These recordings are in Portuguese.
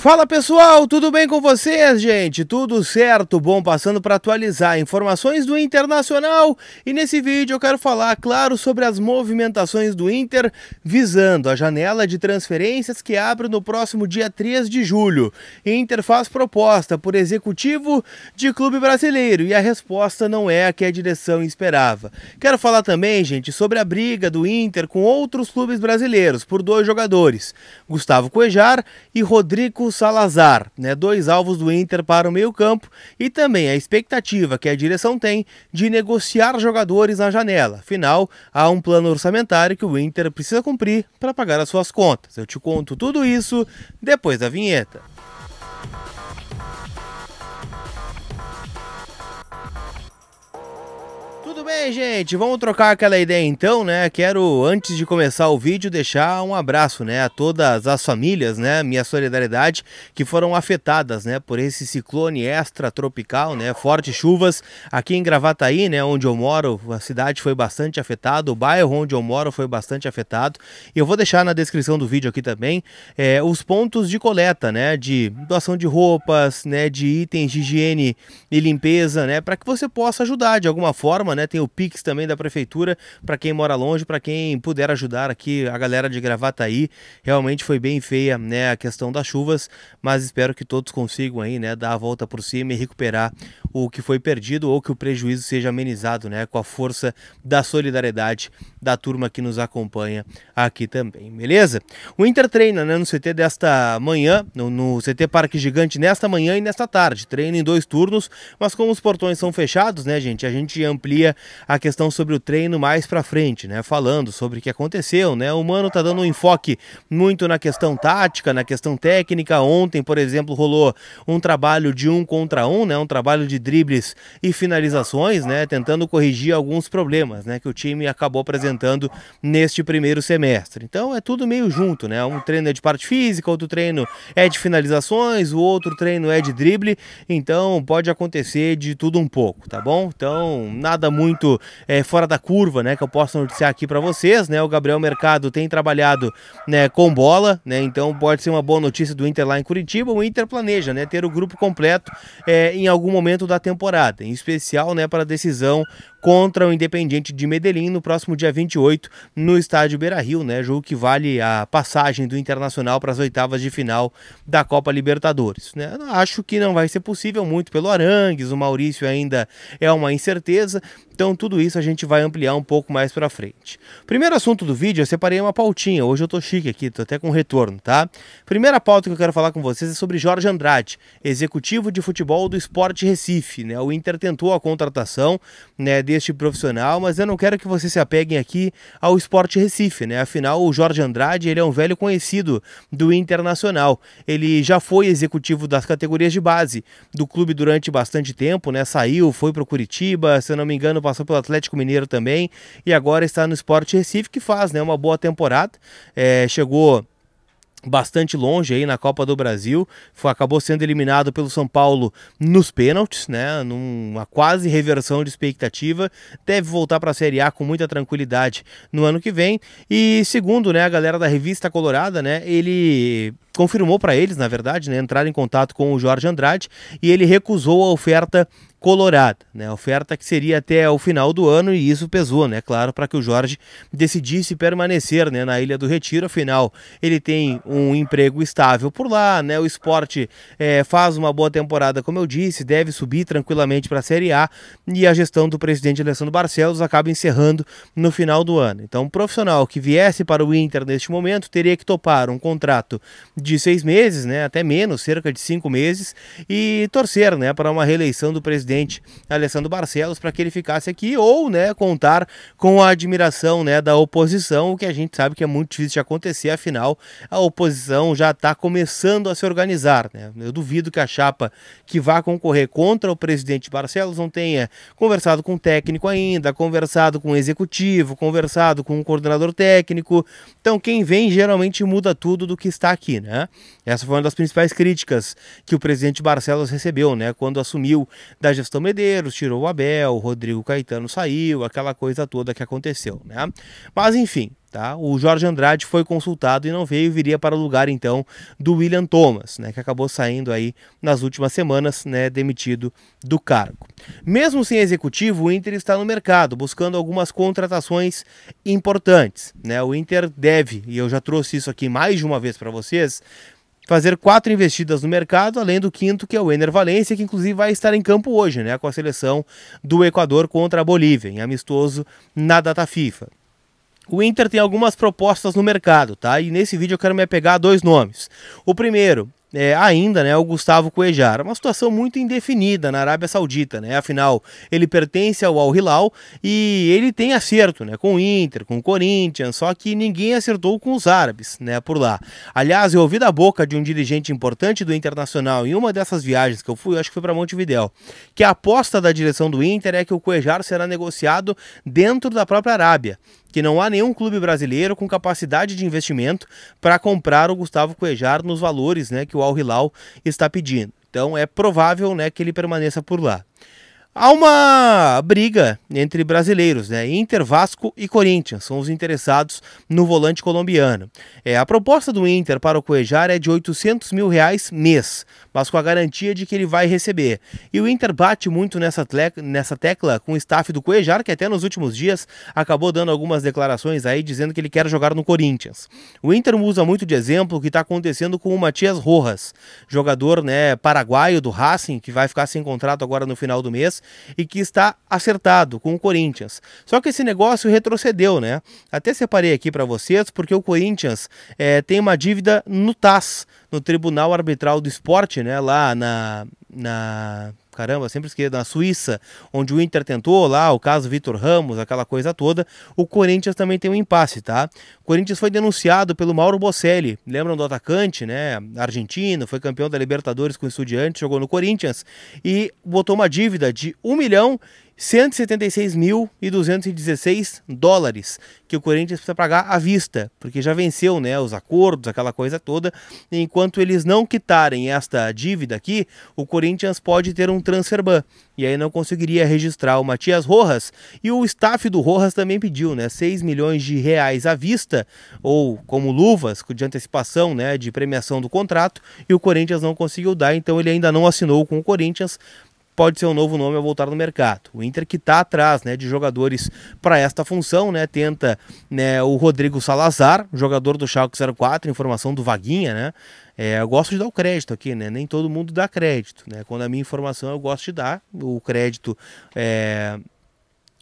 Fala pessoal, tudo bem com vocês, gente? Tudo certo? Bom, passando para atualizar informações do Internacional e nesse vídeo eu quero falar, claro, sobre as movimentações do Inter visando a janela de transferências que abre no próximo dia 3 de julho. Inter faz proposta por executivo de clube brasileiro e a resposta não é a que a direção esperava. Quero falar também, gente, sobre a briga do Inter com outros clubes brasileiros por dois jogadores, Gustavo Cuejar e Rodrigo Salazar, né, dois alvos do Inter para o meio-campo e também a expectativa que a direção tem de negociar jogadores na janela. Afinal, há um plano orçamentário que o Inter precisa cumprir para pagar as suas contas. Eu te conto tudo isso depois da vinheta. Tudo bem, gente? Vamos trocar aquela ideia então, né? Quero, antes de começar o vídeo, deixar um abraço, né? A todas as famílias, né? Minha solidariedade que foram afetadas, né? Por esse ciclone extratropical, né? Fortes chuvas aqui em Gravataí, né? Onde eu moro, a cidade foi bastante afetada, o bairro onde eu moro foi bastante afetado. E eu vou deixar na descrição do vídeo aqui também é, os pontos de coleta, né? De doação de roupas, né? De itens de higiene e limpeza, né? Para que você possa ajudar de alguma forma, né? Tem o Pix também da prefeitura para quem mora longe, para quem puder ajudar aqui a galera de gravata aí Realmente foi bem feia, né, a questão das chuvas, mas espero que todos consigam aí, né, dar a volta por cima e recuperar o que foi perdido ou que o prejuízo seja amenizado, né, com a força da solidariedade da turma que nos acompanha aqui também, beleza? O Inter treina, né, no CT desta manhã, no, no CT Parque Gigante nesta manhã e nesta tarde. Treina em dois turnos, mas como os portões são fechados, né, gente, a gente amplia a questão sobre o treino mais para frente, né? Falando sobre o que aconteceu, né? O Mano tá dando um enfoque muito na questão tática, na questão técnica. Ontem, por exemplo, rolou um trabalho de um contra um, né? Um trabalho de dribles e finalizações, né? Tentando corrigir alguns problemas, né? Que o time acabou apresentando neste primeiro semestre. Então é tudo meio junto, né? Um treino é de parte física, outro treino é de finalizações, o outro treino é de drible. Então pode acontecer de tudo um pouco, tá bom? Então nada muito muito é, fora da curva, né? Que eu posso noticiar aqui para vocês, né? O Gabriel Mercado tem trabalhado né, com bola, né? Então pode ser uma boa notícia do Inter lá em Curitiba. O Inter planeja, né? Ter o grupo completo é, em algum momento da temporada, em especial, né? Para a decisão contra o Independiente de Medellín no próximo dia 28 no estádio Beira-Rio, né? Jogo que vale a passagem do Internacional para as oitavas de final da Copa Libertadores, né? Acho que não vai ser possível muito pelo Arangues, o Maurício ainda é uma incerteza, então tudo isso a gente vai ampliar um pouco mais para frente. Primeiro assunto do vídeo, eu separei uma pautinha. Hoje eu tô chique aqui, tô até com retorno, tá? Primeira pauta que eu quero falar com vocês é sobre Jorge Andrade, executivo de futebol do Esporte Recife, né? O Inter tentou a contratação, né, deste profissional, mas eu não quero que vocês se apeguem aqui ao Esporte Recife, né? Afinal, o Jorge Andrade, ele é um velho conhecido do Internacional. Ele já foi executivo das categorias de base do clube durante bastante tempo, né? Saiu, foi para Curitiba, se eu não me engano, passou pelo Atlético Mineiro também e agora está no Sport Recife, que faz né, uma boa temporada. É, chegou bastante longe aí na Copa do Brasil, foi, acabou sendo eliminado pelo São Paulo nos pênaltis, né, numa quase reversão de expectativa, deve voltar para a Série A com muita tranquilidade no ano que vem. E segundo, né, a galera da revista Colorada, né, ele confirmou para eles, na verdade, né, entrar em contato com o Jorge Andrade e ele recusou a oferta colorada, né? A oferta que seria até o final do ano e isso pesou, né? Claro, para que o Jorge decidisse permanecer, né, na Ilha do Retiro. Afinal, ele tem um emprego estável por lá, né? O esporte é, faz uma boa temporada, como eu disse, deve subir tranquilamente para a Série A e a gestão do presidente Alessandro Barcelos acaba encerrando no final do ano. Então, um profissional que viesse para o Inter neste momento teria que topar um contrato de seis meses, né? Até menos, cerca de cinco meses e torcer, né, para uma reeleição do presidente presidente Alessandro Barcelos para que ele ficasse aqui ou, né, contar com a admiração, né, da oposição, o que a gente sabe que é muito difícil de acontecer, afinal a oposição já está começando a se organizar, né? Eu duvido que a chapa que vá concorrer contra o presidente Barcelos não tenha conversado com o técnico ainda, conversado com o executivo, conversado com o coordenador técnico. Então quem vem geralmente muda tudo do que está aqui, né? Essa foi uma das principais críticas que o presidente Barcelos recebeu, né, quando assumiu da Gestão Medeiros, tirou o Abel, o Rodrigo Caetano saiu, aquela coisa toda que aconteceu, né? Mas enfim, tá? O Jorge Andrade foi consultado e não veio, viria para o lugar então do William Thomas, né, que acabou saindo aí nas últimas semanas, né, demitido do cargo. Mesmo sem executivo, o Inter está no mercado buscando algumas contratações importantes, né? O Inter deve, e eu já trouxe isso aqui mais de uma vez para vocês, fazer quatro investidas no mercado, além do quinto, que é o Ener Valência, que inclusive vai estar em campo hoje, né, com a seleção do Equador contra a Bolívia, em amistoso na data FIFA. O Inter tem algumas propostas no mercado, tá? E nesse vídeo eu quero me apegar a dois nomes. O primeiro é, ainda né, o Gustavo Cuejar. Uma situação muito indefinida na Arábia Saudita, né? Afinal, ele pertence ao Al Hilal e ele tem acerto né, com o Inter, com o Corinthians, só que ninguém acertou com os árabes né, por lá. Aliás, eu ouvi da boca de um dirigente importante do Internacional em uma dessas viagens que eu fui, eu acho que foi para Montevidéu, que a aposta da direção do Inter é que o Cuejar será negociado dentro da própria Arábia que não há nenhum clube brasileiro com capacidade de investimento para comprar o Gustavo Cuejar nos valores né, que o Al Hilal está pedindo. Então é provável né, que ele permaneça por lá. Há uma briga entre brasileiros, né? Inter, Vasco e Corinthians são os interessados no volante colombiano. É, a proposta do Inter para o Coejar é de 800 mil reais mês, mas com a garantia de que ele vai receber. E o Inter bate muito nessa, nessa tecla com o staff do Coejar, que até nos últimos dias acabou dando algumas declarações aí dizendo que ele quer jogar no Corinthians. O Inter usa muito de exemplo o que está acontecendo com o Matias Rojas, jogador né, paraguaio do Racing, que vai ficar sem contrato agora no final do mês e que está acertado com o Corinthians. Só que esse negócio retrocedeu, né? Até separei aqui para vocês porque o Corinthians é, tem uma dívida no TAS, no Tribunal Arbitral do Esporte, né? Lá na, na caramba, sempre esquerda, na Suíça, onde o Inter tentou lá, o caso Vitor Ramos, aquela coisa toda, o Corinthians também tem um impasse, tá? O Corinthians foi denunciado pelo Mauro Bocelli, lembram do atacante, né? Argentino, foi campeão da Libertadores com o Estudiantes, jogou no Corinthians e botou uma dívida de um milhão 176.216 dólares que o Corinthians precisa pagar à vista, porque já venceu né, os acordos, aquela coisa toda. Enquanto eles não quitarem esta dívida aqui, o Corinthians pode ter um transfer ban. E aí não conseguiria registrar o Matias Rojas. E o staff do Rojas também pediu né, 6 milhões de reais à vista, ou como luvas, de antecipação né, de premiação do contrato, e o Corinthians não conseguiu dar, então ele ainda não assinou com o Corinthians pode ser um novo nome a voltar no mercado. O Inter que está atrás né, de jogadores para esta função, né, tenta né, o Rodrigo Salazar, jogador do Schalke 04, informação do Vaguinha, né? É, eu gosto de dar o crédito aqui, né? Nem todo mundo dá crédito, né? Quando a minha informação eu gosto de dar, o crédito é,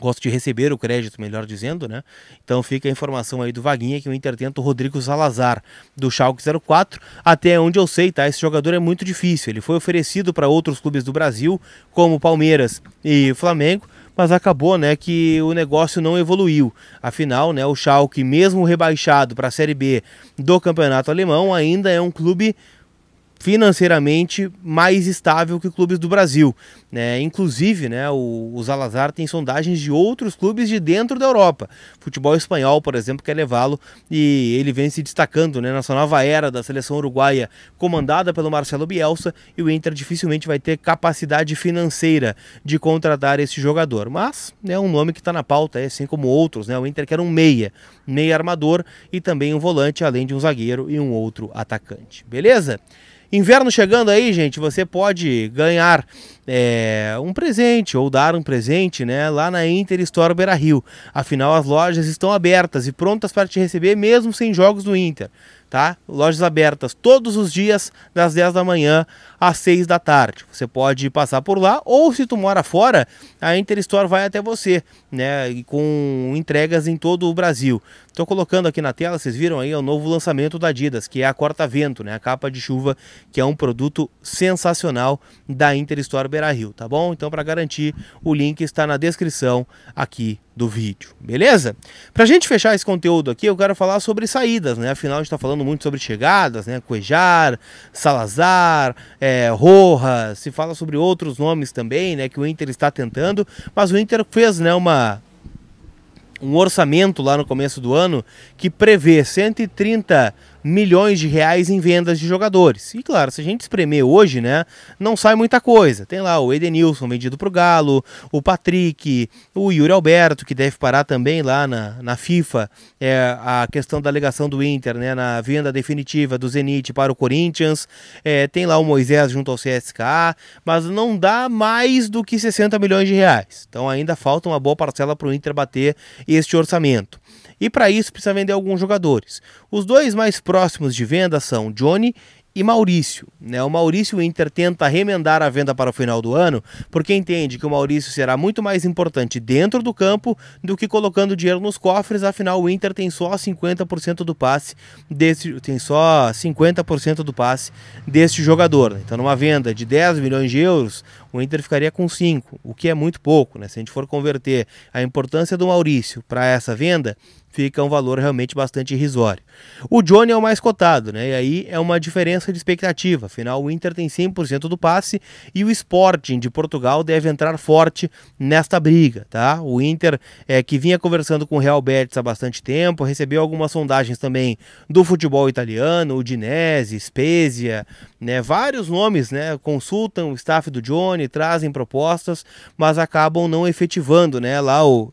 gosto de receber o crédito, melhor dizendo, né? Então fica a informação aí do Vaguinha que o Inter tenta o Rodrigo Salazar do Schalke 04, até onde eu sei, tá? Esse jogador é muito difícil. Ele foi oferecido para outros clubes do Brasil, como Palmeiras e Flamengo, mas acabou, né, que o negócio não evoluiu. Afinal, né, o Schalke, mesmo rebaixado para a Série B do Campeonato Alemão, ainda é um clube financeiramente mais estável que clubes do Brasil. Né? Inclusive, né, o, o tem sondagens de outros clubes de dentro da Europa. Futebol espanhol, por exemplo, quer levá-lo e ele vem se destacando né, nessa nova era da seleção uruguaia comandada pelo Marcelo Bielsa e o Inter dificilmente vai ter capacidade financeira de contratar esse jogador. Mas é né, um nome que está na pauta, é, assim como outros. Né? O Inter quer um meia, meia armador e também um volante, além de um zagueiro e um outro atacante. Beleza? Inverno chegando aí, gente, você pode ganhar é, um presente ou dar um presente né, lá na Inter Store Beira Rio. Afinal, as lojas estão abertas e prontas para te receber mesmo sem jogos do Inter tá? Lojas abertas todos os dias, das 10 da manhã às 6 da tarde. Você pode passar por lá, ou se tu mora fora, a Interstore vai até você, né? E com entregas em todo o Brasil. Estou colocando aqui na tela, vocês viram aí, é o novo lançamento da Adidas, que é a corta-vento, né? A capa de chuva, que é um produto sensacional da Interstore Beira Rio, tá bom? Então, para garantir, o link está na descrição aqui do vídeo, beleza? Para a gente fechar esse conteúdo aqui, eu quero falar sobre saídas, né? Afinal, a gente está falando falando muito sobre chegadas, né? Cuejar, Salazar, é, Rojas, se fala sobre outros nomes também, né? Que o Inter está tentando, mas o Inter fez, né? Uma um orçamento lá no começo do ano que prevê 130 milhões de reais em vendas de jogadores. E claro, se a gente espremer hoje, né, não sai muita coisa. Tem lá o Edenilson vendido para o Galo, o Patrick, o Yuri Alberto, que deve parar também lá na, na FIFA, é, a questão da alegação do Inter, né, na venda definitiva do Zenit para o Corinthians. É, tem lá o Moisés junto ao CSKA, mas não dá mais do que 60 milhões de reais. Então ainda falta uma boa parcela para o Inter bater este orçamento e para isso precisa vender alguns jogadores. Os dois mais próximos de venda são Johnny e Maurício. Né? O Maurício Inter tenta remendar a venda para o final do ano, porque entende que o Maurício será muito mais importante dentro do campo do que colocando dinheiro nos cofres, afinal o Inter tem só 50% do passe desse tem só 50% do passe deste jogador. Né? Então numa venda de 10 milhões de euros, o Inter ficaria com 5, o que é muito pouco, né? Se a gente for converter a importância do Maurício para essa venda, fica um valor realmente bastante irrisório. O Johnny é o mais cotado, né? E aí é uma diferença de expectativa. Afinal, o Inter tem 100% do passe e o Sporting de Portugal deve entrar forte nesta briga, tá? O Inter é que vinha conversando com o Real Betis há bastante tempo, recebeu algumas sondagens também do futebol italiano, Udinese, Spezia, né? Vários nomes, né? Consultam o staff do Johnny, trazem propostas, mas acabam não efetivando, né? Lá o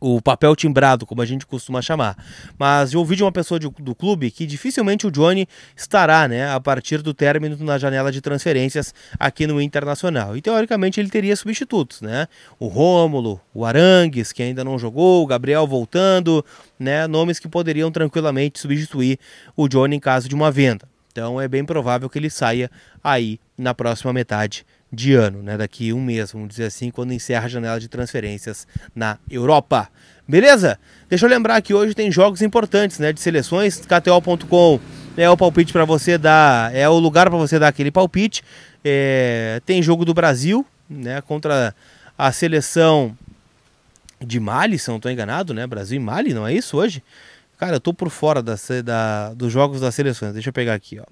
o papel timbrado, como a gente costuma chamar. Mas eu ouvi de uma pessoa de, do clube que dificilmente o Johnny estará, né, a partir do término na janela de transferências aqui no Internacional. E teoricamente ele teria substitutos, né? O Rômulo, o Arangues, que ainda não jogou, o Gabriel voltando, né, nomes que poderiam tranquilamente substituir o Johnny em caso de uma venda. Então é bem provável que ele saia aí na próxima metade de ano, né? Daqui um mês, vamos dizer assim, quando encerra a janela de transferências na Europa. Beleza? Deixa eu lembrar que hoje tem jogos importantes, né? De seleções, KTO.com é o palpite para você dar, é o lugar para você dar aquele palpite. É, tem jogo do Brasil, né? Contra a seleção de Mali, se não estou enganado, né? Brasil e Mali, não é isso hoje? Cara, eu tô por fora da, da, dos jogos das seleções. Deixa eu pegar aqui, ó.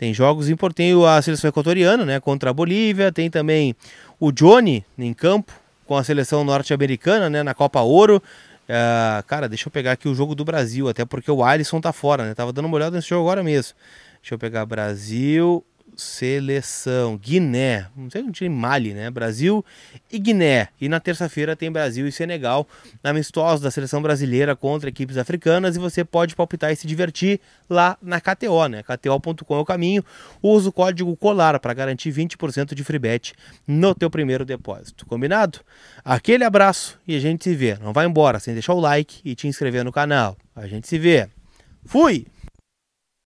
Tem jogos importantes, tem a seleção equatoriana, né, contra a Bolívia, tem também o Johnny em campo com a seleção norte-americana, né, na Copa Ouro. Uh, cara, deixa eu pegar aqui o jogo do Brasil, até porque o Alisson tá fora, né? Tava dando uma olhada nesse jogo agora mesmo. Deixa eu pegar Brasil seleção. Guiné, não sei um time Mali, né? Brasil e Guiné. E na terça-feira tem Brasil e Senegal, amistosos da seleção brasileira contra equipes africanas. E você pode palpitar e se divertir lá na KTO, né? KTO.com é o caminho. Usa o código COLAR para garantir 20% de free bet no teu primeiro depósito. Combinado? Aquele abraço e a gente se vê. Não vai embora sem deixar o like e te inscrever no canal. A gente se vê. Fui!